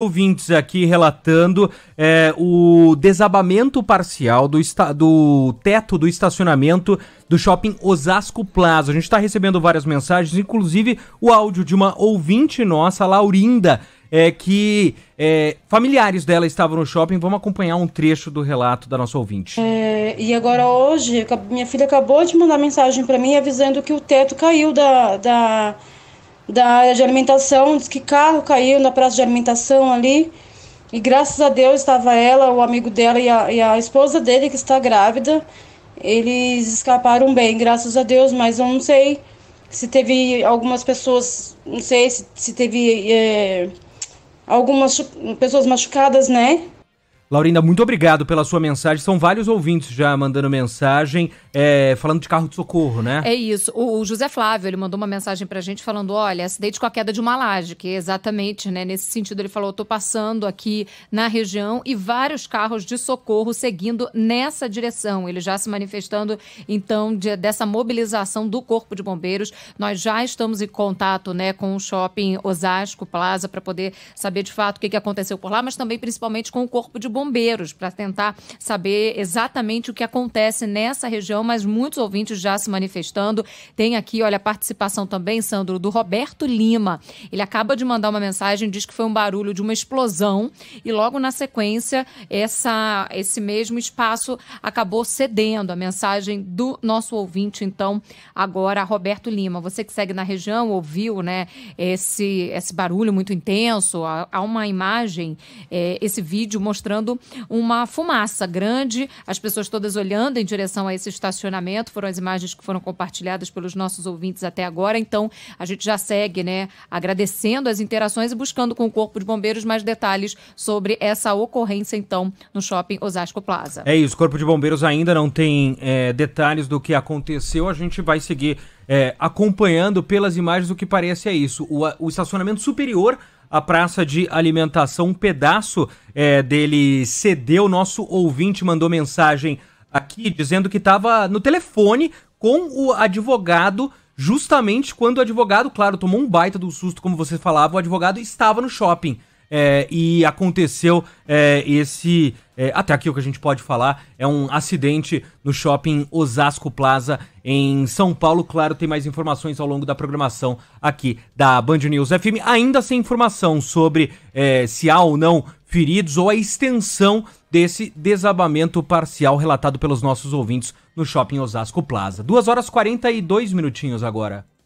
ouvintes aqui relatando é, o desabamento parcial do, do teto do estacionamento do shopping Osasco Plaza. A gente está recebendo várias mensagens, inclusive o áudio de uma ouvinte nossa, Laurinda, é, que é, familiares dela estavam no shopping. Vamos acompanhar um trecho do relato da nossa ouvinte. É, e agora hoje, minha filha acabou de mandar mensagem para mim avisando que o teto caiu da, da da área de alimentação, disse que carro caiu na praça de alimentação ali. E graças a Deus estava ela, o amigo dela e a, e a esposa dele, que está grávida. Eles escaparam bem, graças a Deus, mas eu não sei se teve algumas pessoas, não sei se, se teve é, algumas pessoas machucadas, né? Laurinda, muito obrigado pela sua mensagem. São vários ouvintes já mandando mensagem é, falando de carro de socorro, né? É isso. O, o, José Flávio, ele mandou uma mensagem pra gente falando, olha, acidente com a queda de uma laje, que é exatamente, né, nesse sentido, ele falou, eu tô passando aqui na região e vários carros de socorro seguindo nessa direção. Ele já se manifestando, então, de, dessa mobilização do Corpo de Bombeiros. Nós já estamos em contato, né, com o shopping Osasco Plaza para poder saber de fato o que, que aconteceu por lá, mas também principalmente com o Corpo de Bombeiros para tentar saber exatamente o que acontece nessa região mas muitos ouvintes já se manifestando. Tem aqui, olha, a participação também, Sandro, do Roberto Lima. Ele acaba de mandar uma mensagem, diz que foi um barulho de uma explosão e logo na sequência essa, esse mesmo espaço acabou cedendo. A mensagem do nosso ouvinte, então, agora, Roberto Lima. Você que segue na região ouviu, né, esse, esse barulho muito intenso. Há uma imagem, é, esse vídeo mostrando uma fumaça grande, as pessoas todas olhando em direção a esse estacionamento estacionamento. Foram as imagens que foram compartilhadas pelos nossos ouvintes até agora. Então, a gente já segue, né, agradecendo as interações e buscando com o Corpo de Bombeiros mais detalhes sobre essa ocorrência, então, no shopping Osasco Plaza. É isso, o Corpo de Bombeiros ainda não tem é, detalhes do que aconteceu. A gente vai seguir é, acompanhando pelas imagens o que parece é isso. o, o estacionamento superior a praça de alimentação. Um pedaço é, dele cedeu. Nosso ouvinte mandou mensagem aqui dizendo que estava no telefone com o advogado justamente quando o advogado, claro, tomou um baita do susto, como você falava, o advogado estava no shopping. É, e aconteceu é, esse. É, até aqui o que a gente pode falar é um acidente no shopping Osasco Plaza, em São Paulo. Claro, tem mais informações ao longo da programação aqui da Band News FM. Ainda sem informação sobre é, se há ou não feridos ou a extensão desse desabamento parcial relatado pelos nossos ouvintes no Shopping Osasco Plaza. 2 horas 42 minutinhos agora.